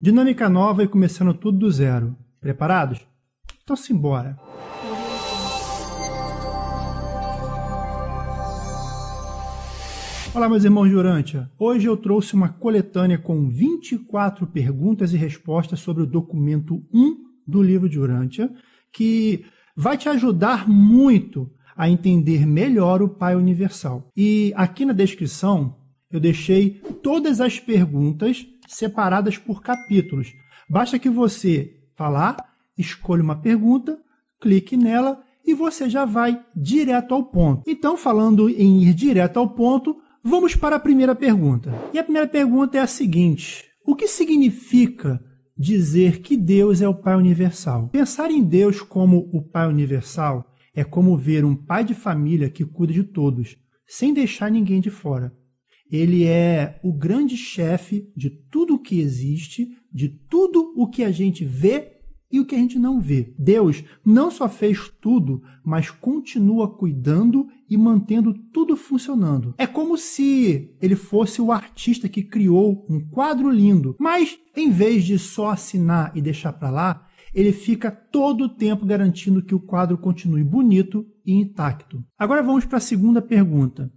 Dinâmica nova e começando tudo do zero. Preparados? Então simbora! Olá, meus irmãos de Urântia. Hoje eu trouxe uma coletânea com 24 perguntas e respostas sobre o documento 1 do livro de Urântia, que vai te ajudar muito a entender melhor o Pai Universal. E aqui na descrição eu deixei todas as perguntas separadas por capítulos. Basta que você vá lá, escolha uma pergunta, clique nela e você já vai direto ao ponto. Então, falando em ir direto ao ponto, vamos para a primeira pergunta. E a primeira pergunta é a seguinte: O que significa dizer que Deus é o Pai Universal? Pensar em Deus como o Pai Universal é como ver um pai de família que cuida de todos, sem deixar ninguém de fora. Ele é o grande chefe de tudo o que existe, de tudo o que a gente vê e o que a gente não vê. Deus não só fez tudo, mas continua cuidando e mantendo tudo funcionando. É como se ele fosse o artista que criou um quadro lindo, mas em vez de só assinar e deixar para lá, ele fica todo o tempo garantindo que o quadro continue bonito e intacto. Agora vamos para a segunda pergunta.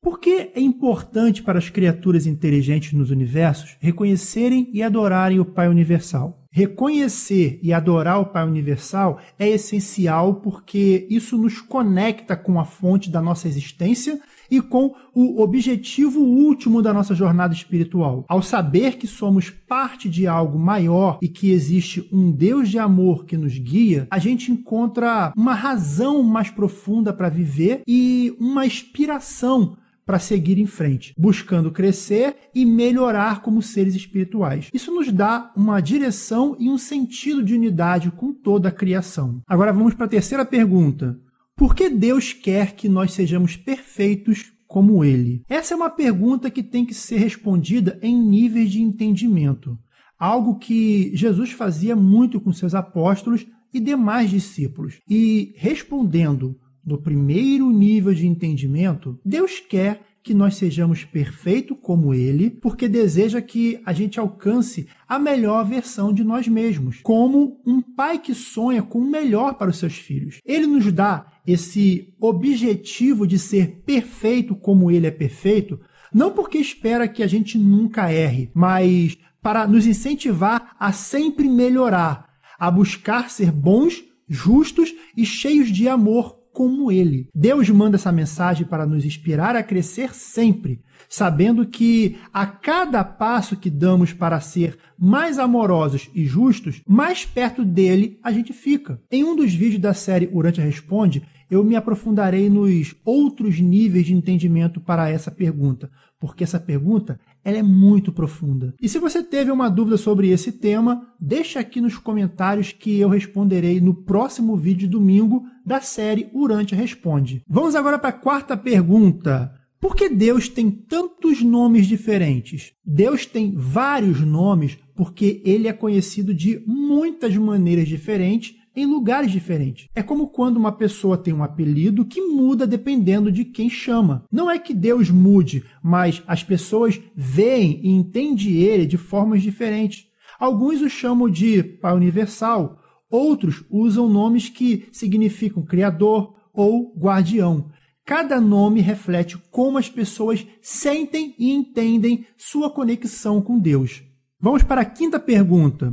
Por que é importante para as criaturas inteligentes nos universos reconhecerem e adorarem o Pai Universal? Reconhecer e adorar o Pai Universal é essencial porque isso nos conecta com a fonte da nossa existência e com o objetivo último da nossa jornada espiritual. Ao saber que somos parte de algo maior e que existe um Deus de amor que nos guia, a gente encontra uma razão mais profunda para viver e uma inspiração para seguir em frente, buscando crescer e melhorar como seres espirituais. Isso nos dá uma direção e um sentido de unidade com toda a criação. Agora vamos para a terceira pergunta. Por que Deus quer que nós sejamos perfeitos como Ele? Essa é uma pergunta que tem que ser respondida em níveis de entendimento. Algo que Jesus fazia muito com seus apóstolos e demais discípulos. E respondendo no primeiro nível de entendimento, Deus quer que nós sejamos perfeito como ele, porque deseja que a gente alcance a melhor versão de nós mesmos, como um pai que sonha com o melhor para os seus filhos. Ele nos dá esse objetivo de ser perfeito como ele é perfeito, não porque espera que a gente nunca erre, mas para nos incentivar a sempre melhorar, a buscar ser bons, justos e cheios de amor como ele. Deus manda essa mensagem para nos inspirar a crescer sempre, sabendo que a cada passo que damos para ser mais amorosos e justos, mais perto dele a gente fica. Em um dos vídeos da série Urântia Responde, eu me aprofundarei nos outros níveis de entendimento para essa pergunta, porque essa pergunta ela é muito profunda. E se você teve uma dúvida sobre esse tema, deixa aqui nos comentários que eu responderei no próximo vídeo domingo da série Urante Responde. Vamos agora para a quarta pergunta. Por que Deus tem tantos nomes diferentes? Deus tem vários nomes porque ele é conhecido de muitas maneiras diferentes em lugares diferentes. É como quando uma pessoa tem um apelido que muda dependendo de quem chama. Não é que Deus mude, mas as pessoas veem e entendem ele de formas diferentes. Alguns o chamam de Pai Universal, outros usam nomes que significam Criador ou Guardião. Cada nome reflete como as pessoas sentem e entendem sua conexão com Deus. Vamos para a quinta pergunta.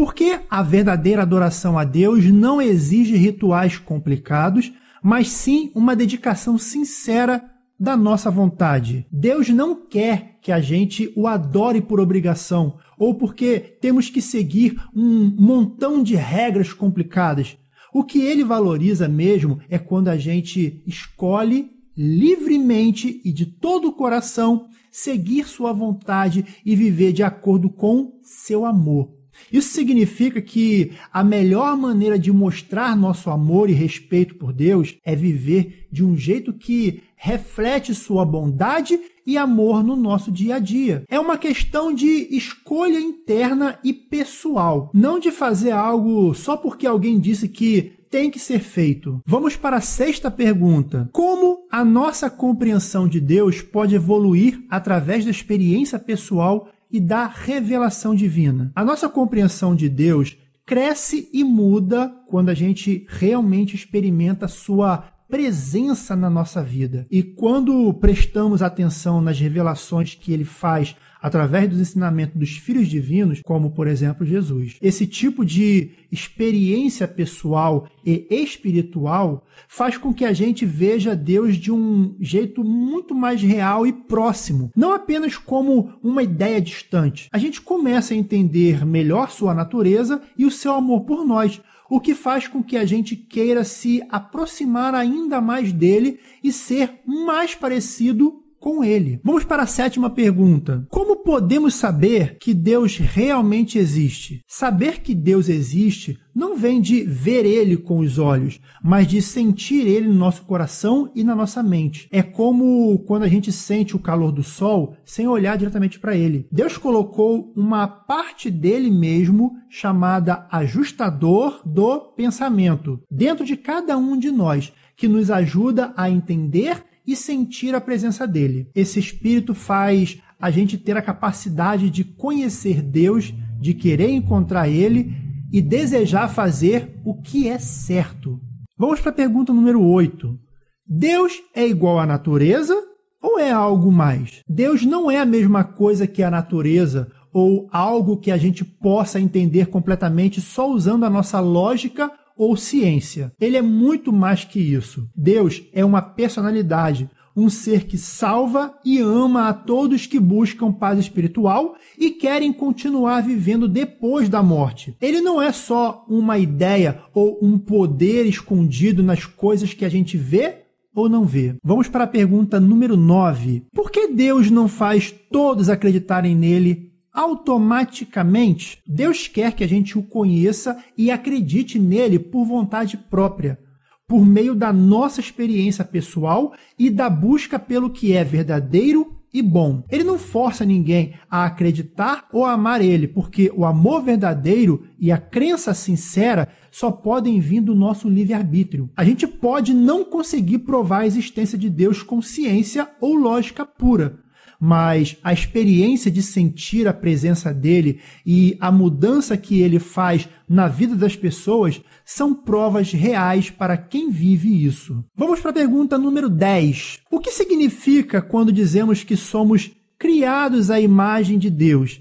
Porque a verdadeira adoração a Deus não exige rituais complicados, mas sim uma dedicação sincera da nossa vontade. Deus não quer que a gente o adore por obrigação ou porque temos que seguir um montão de regras complicadas. O que ele valoriza mesmo é quando a gente escolhe livremente e de todo o coração seguir sua vontade e viver de acordo com seu amor. Isso significa que a melhor maneira de mostrar nosso amor e respeito por Deus é viver de um jeito que reflete sua bondade e amor no nosso dia a dia. É uma questão de escolha interna e pessoal, não de fazer algo só porque alguém disse que tem que ser feito. Vamos para a sexta pergunta. Como a nossa compreensão de Deus pode evoluir através da experiência pessoal e da revelação divina. A nossa compreensão de Deus cresce e muda quando a gente realmente experimenta sua presença na nossa vida. E quando prestamos atenção nas revelações que ele faz através dos ensinamentos dos filhos divinos, como por exemplo Jesus. Esse tipo de experiência pessoal e espiritual faz com que a gente veja Deus de um jeito muito mais real e próximo, não apenas como uma ideia distante. A gente começa a entender melhor sua natureza e o seu amor por nós, o que faz com que a gente queira se aproximar ainda mais dele e ser mais parecido com ele. Vamos para a sétima pergunta. Como podemos saber que Deus realmente existe? Saber que Deus existe não vem de ver ele com os olhos, mas de sentir ele no nosso coração e na nossa mente. É como quando a gente sente o calor do sol sem olhar diretamente para ele. Deus colocou uma parte dele mesmo chamada ajustador do pensamento dentro de cada um de nós, que nos ajuda a entender e sentir a presença dele. Esse espírito faz a gente ter a capacidade de conhecer Deus, de querer encontrar ele e desejar fazer o que é certo. Vamos para a pergunta número 8. Deus é igual à natureza ou é algo mais? Deus não é a mesma coisa que a natureza ou algo que a gente possa entender completamente só usando a nossa lógica ou ciência. Ele é muito mais que isso. Deus é uma personalidade, um ser que salva e ama a todos que buscam paz espiritual e querem continuar vivendo depois da morte. Ele não é só uma ideia ou um poder escondido nas coisas que a gente vê ou não vê. Vamos para a pergunta número 9. Por que Deus não faz todos acreditarem nele automaticamente Deus quer que a gente o conheça e acredite nele por vontade própria, por meio da nossa experiência pessoal e da busca pelo que é verdadeiro e bom. Ele não força ninguém a acreditar ou amar ele, porque o amor verdadeiro e a crença sincera só podem vir do nosso livre-arbítrio. A gente pode não conseguir provar a existência de Deus com ciência ou lógica pura mas a experiência de sentir a presença dele e a mudança que ele faz na vida das pessoas são provas reais para quem vive isso. Vamos para a pergunta número 10. O que significa quando dizemos que somos criados à imagem de Deus?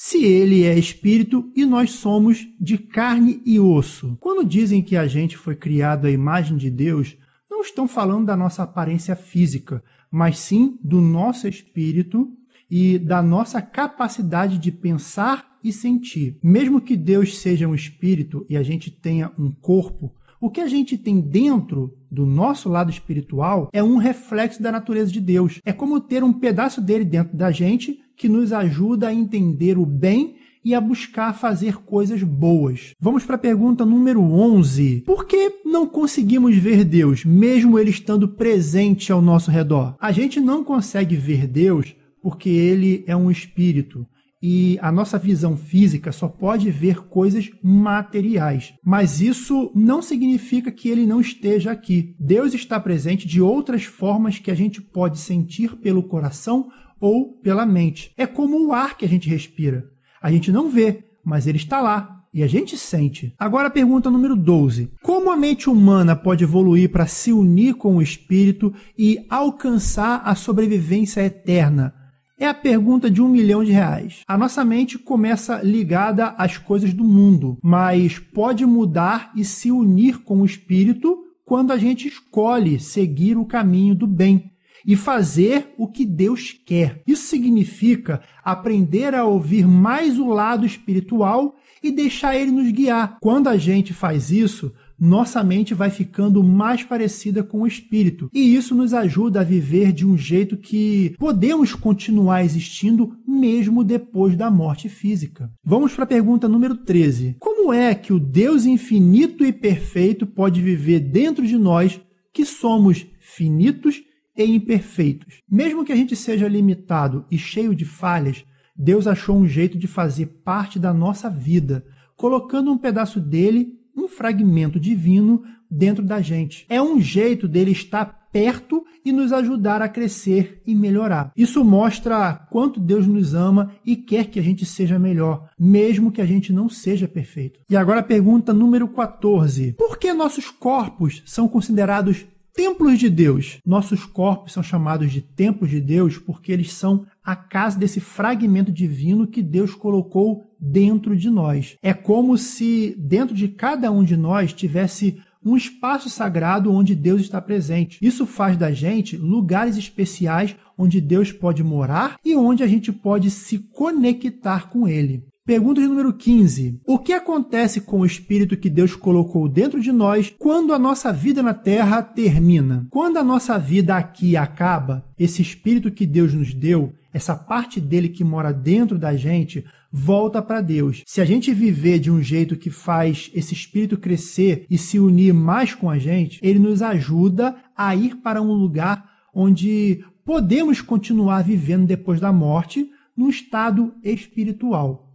se ele é espírito e nós somos de carne e osso. Quando dizem que a gente foi criado à imagem de Deus, não estão falando da nossa aparência física, mas sim do nosso espírito e da nossa capacidade de pensar e sentir. Mesmo que Deus seja um espírito e a gente tenha um corpo, o que a gente tem dentro do nosso lado espiritual é um reflexo da natureza de Deus. É como ter um pedaço dele dentro da gente que nos ajuda a entender o bem e a buscar fazer coisas boas. Vamos para a pergunta número 11. Por que não conseguimos ver Deus, mesmo ele estando presente ao nosso redor? A gente não consegue ver Deus porque ele é um espírito e a nossa visão física só pode ver coisas materiais. Mas isso não significa que ele não esteja aqui. Deus está presente de outras formas que a gente pode sentir pelo coração ou pela mente. É como o ar que a gente respira. A gente não vê, mas ele está lá. E a gente sente. Agora a pergunta número 12. Como a mente humana pode evoluir para se unir com o espírito e alcançar a sobrevivência eterna? É a pergunta de um milhão de reais. A nossa mente começa ligada às coisas do mundo, mas pode mudar e se unir com o espírito quando a gente escolhe seguir o caminho do bem e fazer o que Deus quer. Isso significa aprender a ouvir mais o lado espiritual e deixar ele nos guiar. Quando a gente faz isso, nossa mente vai ficando mais parecida com o espírito. E isso nos ajuda a viver de um jeito que podemos continuar existindo mesmo depois da morte física. Vamos para a pergunta número 13. Como é que o Deus infinito e perfeito pode viver dentro de nós que somos finitos e imperfeitos. Mesmo que a gente seja limitado e cheio de falhas, Deus achou um jeito de fazer parte da nossa vida, colocando um pedaço dele, um fragmento divino, dentro da gente. É um jeito dele estar perto e nos ajudar a crescer e melhorar. Isso mostra quanto Deus nos ama e quer que a gente seja melhor, mesmo que a gente não seja perfeito. E agora pergunta número 14. Por que nossos corpos são considerados templos de Deus. Nossos corpos são chamados de templos de Deus porque eles são a casa desse fragmento divino que Deus colocou dentro de nós. É como se dentro de cada um de nós tivesse um espaço sagrado onde Deus está presente. Isso faz da gente lugares especiais onde Deus pode morar e onde a gente pode se conectar com Ele. Pergunta de número 15. O que acontece com o espírito que Deus colocou dentro de nós quando a nossa vida na terra termina? Quando a nossa vida aqui acaba, esse espírito que Deus nos deu, essa parte dele que mora dentro da gente, volta para Deus. Se a gente viver de um jeito que faz esse espírito crescer e se unir mais com a gente, ele nos ajuda a ir para um lugar onde podemos continuar vivendo depois da morte num estado espiritual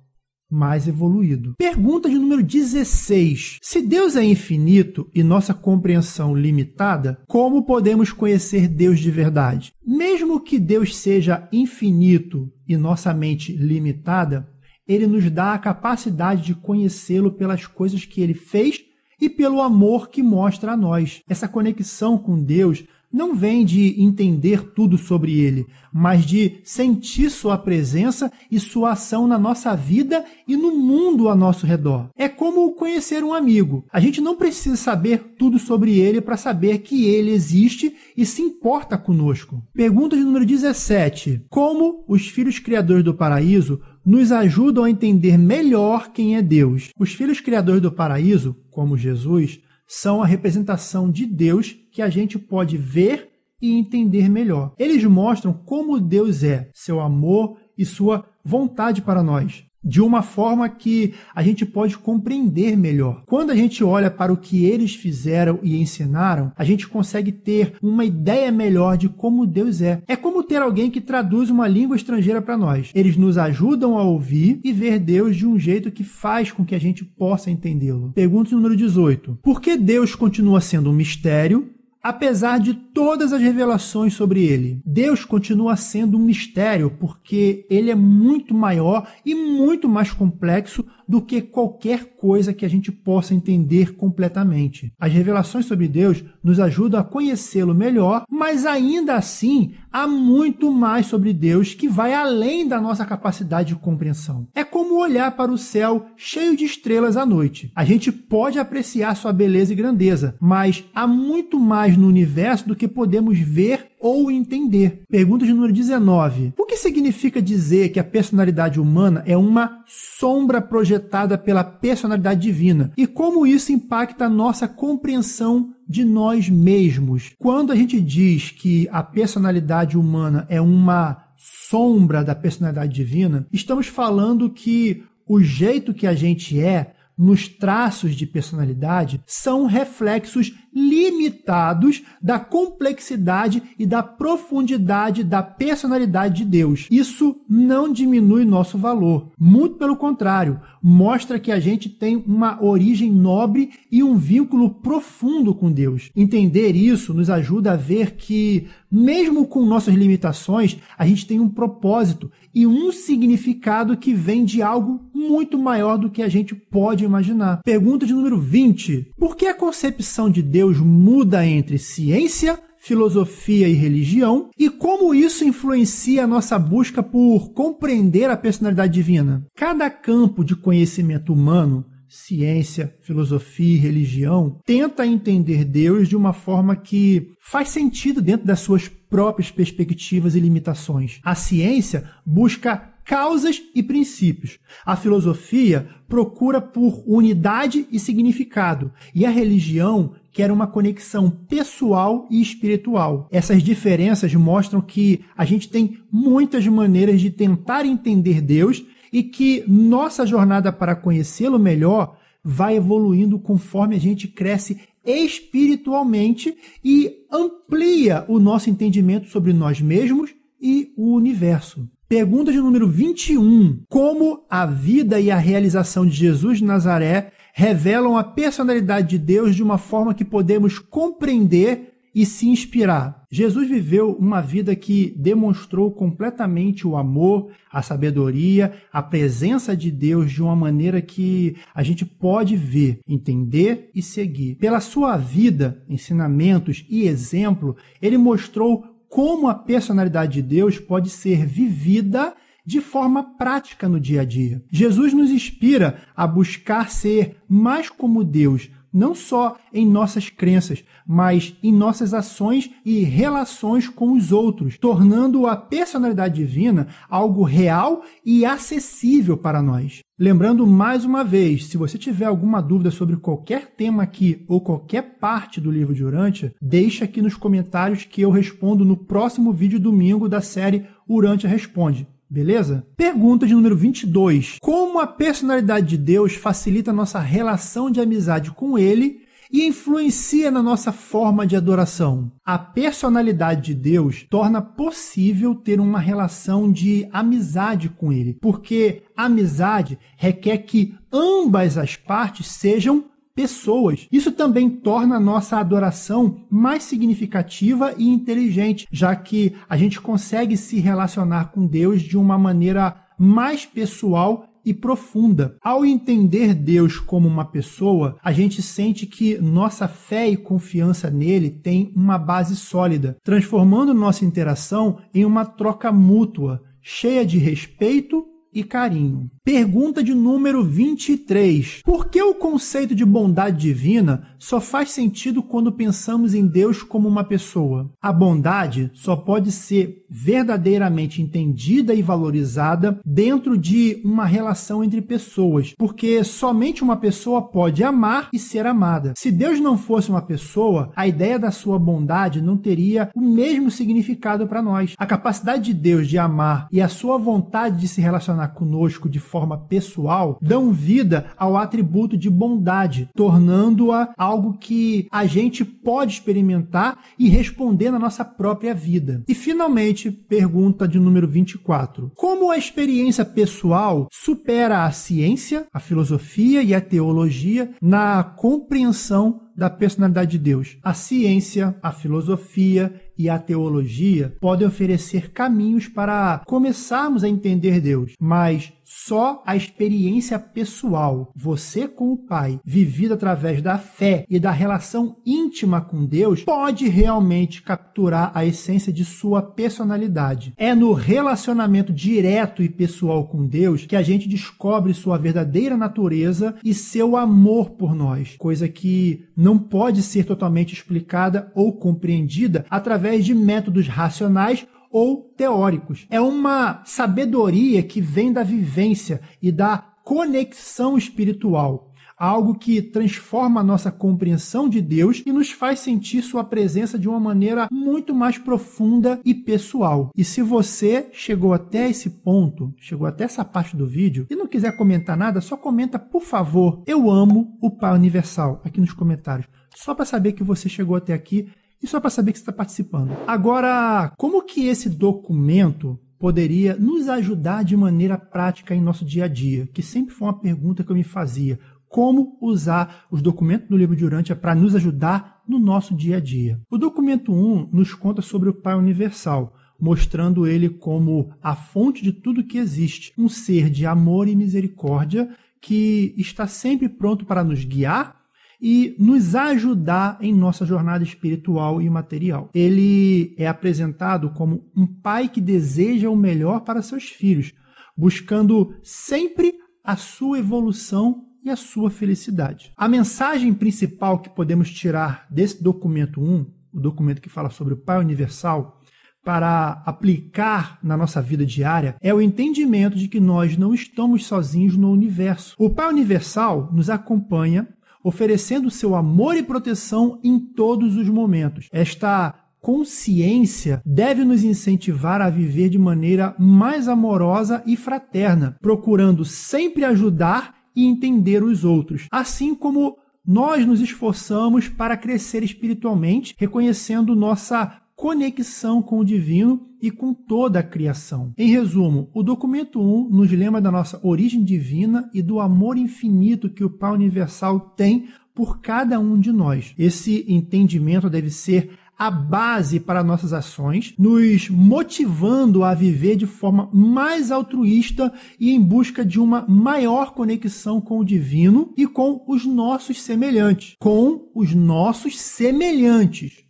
mais evoluído. Pergunta de número 16. Se Deus é infinito e nossa compreensão limitada, como podemos conhecer Deus de verdade? Mesmo que Deus seja infinito e nossa mente limitada, ele nos dá a capacidade de conhecê-lo pelas coisas que ele fez e pelo amor que mostra a nós. Essa conexão com Deus não vem de entender tudo sobre ele, mas de sentir sua presença e sua ação na nossa vida e no mundo a nosso redor. É como conhecer um amigo. A gente não precisa saber tudo sobre ele para saber que ele existe e se importa conosco. Pergunta de número 17. Como os filhos criadores do paraíso nos ajudam a entender melhor quem é Deus? Os filhos criadores do paraíso, como Jesus, são a representação de Deus que a gente pode ver e entender melhor. Eles mostram como Deus é, seu amor e sua vontade para nós de uma forma que a gente pode compreender melhor. Quando a gente olha para o que eles fizeram e ensinaram, a gente consegue ter uma ideia melhor de como Deus é. É como ter alguém que traduz uma língua estrangeira para nós. Eles nos ajudam a ouvir e ver Deus de um jeito que faz com que a gente possa entendê-lo. Pergunta número 18. Por que Deus continua sendo um mistério Apesar de todas as revelações sobre ele, Deus continua sendo um mistério porque ele é muito maior e muito mais complexo do que qualquer coisa que a gente possa entender completamente. As revelações sobre Deus nos ajudam a conhecê-lo melhor, mas ainda assim há muito mais sobre Deus que vai além da nossa capacidade de compreensão. É como olhar para o céu cheio de estrelas à noite. A gente pode apreciar sua beleza e grandeza, mas há muito mais no universo do que podemos ver ou entender. Pergunta de número 19. O que significa dizer que a personalidade humana é uma sombra projetada pela personalidade divina? E como isso impacta a nossa compreensão de nós mesmos? Quando a gente diz que a personalidade humana é uma sombra da personalidade divina, estamos falando que o jeito que a gente é nos traços de personalidade são reflexos limitados da complexidade e da profundidade da personalidade de Deus. Isso não diminui nosso valor. Muito pelo contrário, mostra que a gente tem uma origem nobre e um vínculo profundo com Deus. Entender isso nos ajuda a ver que, mesmo com nossas limitações, a gente tem um propósito e um significado que vem de algo muito maior do que a gente pode imaginar. Pergunta de número 20: Por que a concepção de Deus muda entre ciência filosofia e religião, e como isso influencia a nossa busca por compreender a personalidade divina. Cada campo de conhecimento humano, ciência, filosofia e religião, tenta entender Deus de uma forma que faz sentido dentro das suas próprias perspectivas e limitações. A ciência busca causas e princípios. A filosofia procura por unidade e significado, e a religião quer uma conexão pessoal e espiritual. Essas diferenças mostram que a gente tem muitas maneiras de tentar entender Deus e que nossa jornada para conhecê-lo melhor vai evoluindo conforme a gente cresce espiritualmente e amplia o nosso entendimento sobre nós mesmos e o universo. Pergunta de número 21. Como a vida e a realização de Jesus de Nazaré revelam a personalidade de Deus de uma forma que podemos compreender e se inspirar. Jesus viveu uma vida que demonstrou completamente o amor, a sabedoria, a presença de Deus de uma maneira que a gente pode ver, entender e seguir. Pela sua vida, ensinamentos e exemplo, ele mostrou como a personalidade de Deus pode ser vivida de forma prática no dia a dia. Jesus nos inspira a buscar ser mais como Deus, não só em nossas crenças, mas em nossas ações e relações com os outros, tornando a personalidade divina algo real e acessível para nós. Lembrando mais uma vez, se você tiver alguma dúvida sobre qualquer tema aqui ou qualquer parte do livro de Urântia, deixa aqui nos comentários que eu respondo no próximo vídeo domingo da série Urântia Responde. Beleza? Pergunta de número 22. Como a personalidade de Deus facilita nossa relação de amizade com Ele e influencia na nossa forma de adoração. A personalidade de Deus torna possível ter uma relação de amizade com Ele, porque amizade requer que ambas as partes sejam pessoas. Isso também torna a nossa adoração mais significativa e inteligente, já que a gente consegue se relacionar com Deus de uma maneira mais pessoal e profunda. Ao entender Deus como uma pessoa, a gente sente que nossa fé e confiança nele tem uma base sólida, transformando nossa interação em uma troca mútua, cheia de respeito e carinho. Pergunta de número 23. Por que o conceito de bondade divina só faz sentido quando pensamos em Deus como uma pessoa? A bondade só pode ser verdadeiramente entendida e valorizada dentro de uma relação entre pessoas, porque somente uma pessoa pode amar e ser amada. Se Deus não fosse uma pessoa, a ideia da sua bondade não teria o mesmo significado para nós. A capacidade de Deus de amar e a sua vontade de se relacionar conosco de forma pessoal, dão vida ao atributo de bondade, tornando-a algo que a gente pode experimentar e responder na nossa própria vida. E finalmente, pergunta de número 24: Como a experiência pessoal supera a ciência, a filosofia e a teologia na compreensão da personalidade de Deus. A ciência, a filosofia e a teologia podem oferecer caminhos para começarmos a entender Deus, mas só a experiência pessoal, você com o Pai, vivida através da fé e da relação íntima com Deus, pode realmente capturar a essência de sua personalidade. É no relacionamento direto e pessoal com Deus que a gente descobre sua verdadeira natureza e seu amor por nós, coisa que não pode ser totalmente explicada ou compreendida através de métodos racionais ou teóricos. É uma sabedoria que vem da vivência e da conexão espiritual algo que transforma a nossa compreensão de Deus e nos faz sentir sua presença de uma maneira muito mais profunda e pessoal. E se você chegou até esse ponto, chegou até essa parte do vídeo e não quiser comentar nada, só comenta, por favor, eu amo o Pai Universal aqui nos comentários. Só para saber que você chegou até aqui isso é para saber que você está participando. Agora, como que esse documento poderia nos ajudar de maneira prática em nosso dia a dia? Que sempre foi uma pergunta que eu me fazia. Como usar os documentos do livro de Urântia para nos ajudar no nosso dia a dia? O documento 1 nos conta sobre o Pai Universal, mostrando ele como a fonte de tudo que existe, um ser de amor e misericórdia que está sempre pronto para nos guiar e nos ajudar em nossa jornada espiritual e material. Ele é apresentado como um pai que deseja o melhor para seus filhos, buscando sempre a sua evolução e a sua felicidade. A mensagem principal que podemos tirar desse documento 1, o documento que fala sobre o Pai Universal, para aplicar na nossa vida diária é o entendimento de que nós não estamos sozinhos no universo. O Pai Universal nos acompanha oferecendo seu amor e proteção em todos os momentos. Esta consciência deve nos incentivar a viver de maneira mais amorosa e fraterna, procurando sempre ajudar e entender os outros, assim como nós nos esforçamos para crescer espiritualmente, reconhecendo nossa conexão com o divino e com toda a criação. Em resumo, o documento 1 nos lembra da nossa origem divina e do amor infinito que o Pai Universal tem por cada um de nós. Esse entendimento deve ser a base para nossas ações, nos motivando a viver de forma mais altruísta e em busca de uma maior conexão com o divino e com os nossos semelhantes. Com os nossos semelhantes.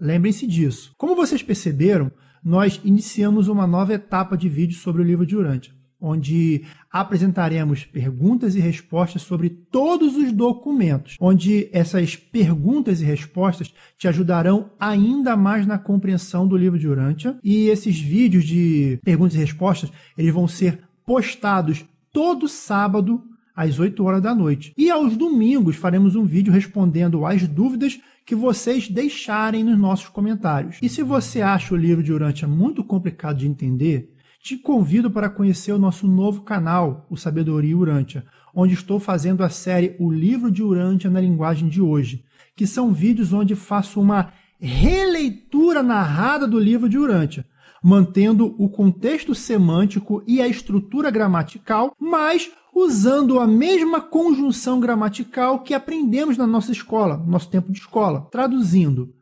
Lembrem-se disso. Como vocês perceberam, nós iniciamos uma nova etapa de vídeo sobre o livro de Urântia, onde apresentaremos perguntas e respostas sobre todos os documentos, onde essas perguntas e respostas te ajudarão ainda mais na compreensão do livro de Urântia. E esses vídeos de perguntas e respostas, eles vão ser postados todo sábado às 8 horas da noite. E aos domingos faremos um vídeo respondendo às dúvidas que vocês deixarem nos nossos comentários. E se você acha o livro de Urântia muito complicado de entender, te convido para conhecer o nosso novo canal, o Sabedoria Urântia, onde estou fazendo a série O Livro de Urântia na Linguagem de Hoje, que são vídeos onde faço uma releitura narrada do livro de Urântia, mantendo o contexto semântico e a estrutura gramatical, mas usando a mesma conjunção gramatical que aprendemos na nossa escola, no nosso tempo de escola. Traduzindo,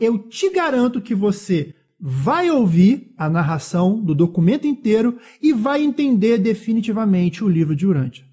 eu te garanto que você vai ouvir a narração do documento inteiro e vai entender definitivamente o livro de Urântia.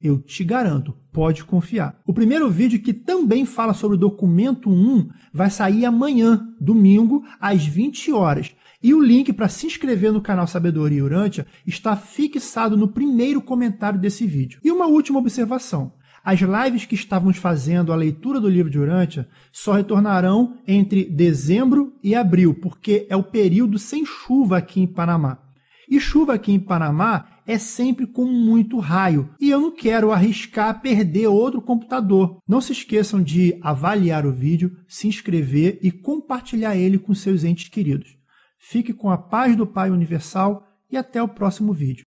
Eu te garanto, pode confiar. O primeiro vídeo que também fala sobre o documento 1 vai sair amanhã, domingo, às 20 horas. E o link para se inscrever no canal Sabedoria Urântia está fixado no primeiro comentário desse vídeo. E uma última observação. As lives que estávamos fazendo a leitura do livro de Urântia só retornarão entre dezembro e abril, porque é o período sem chuva aqui em Panamá. E chuva aqui em Panamá é sempre com muito raio e eu não quero arriscar perder outro computador. Não se esqueçam de avaliar o vídeo, se inscrever e compartilhar ele com seus entes queridos. Fique com a paz do Pai Universal e até o próximo vídeo.